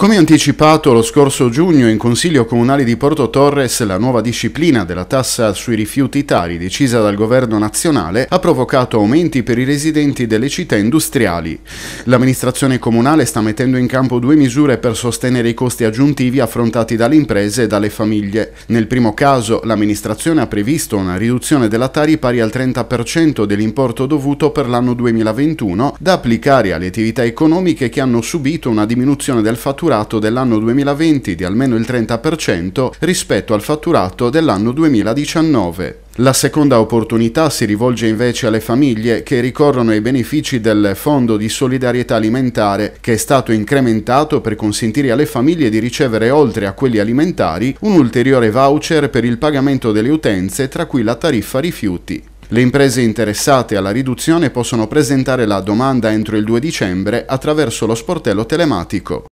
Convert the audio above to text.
Come anticipato lo scorso giugno in Consiglio Comunale di Porto Torres, la nuova disciplina della tassa sui rifiuti tali decisa dal governo nazionale ha provocato aumenti per i residenti delle città industriali. L'amministrazione comunale sta mettendo in campo due misure per sostenere i costi aggiuntivi affrontati dalle imprese e dalle famiglie. Nel primo caso l'amministrazione ha previsto una riduzione della Tari pari al 30% dell'importo dovuto per l'anno 2021 da applicare alle attività economiche che hanno subito una diminuzione del fatturato fatturato dell'anno 2020 di almeno il 30% rispetto al fatturato dell'anno 2019. La seconda opportunità si rivolge invece alle famiglie che ricorrono ai benefici del Fondo di solidarietà alimentare che è stato incrementato per consentire alle famiglie di ricevere oltre a quelli alimentari un ulteriore voucher per il pagamento delle utenze tra cui la tariffa rifiuti. Le imprese interessate alla riduzione possono presentare la domanda entro il 2 dicembre attraverso lo sportello telematico.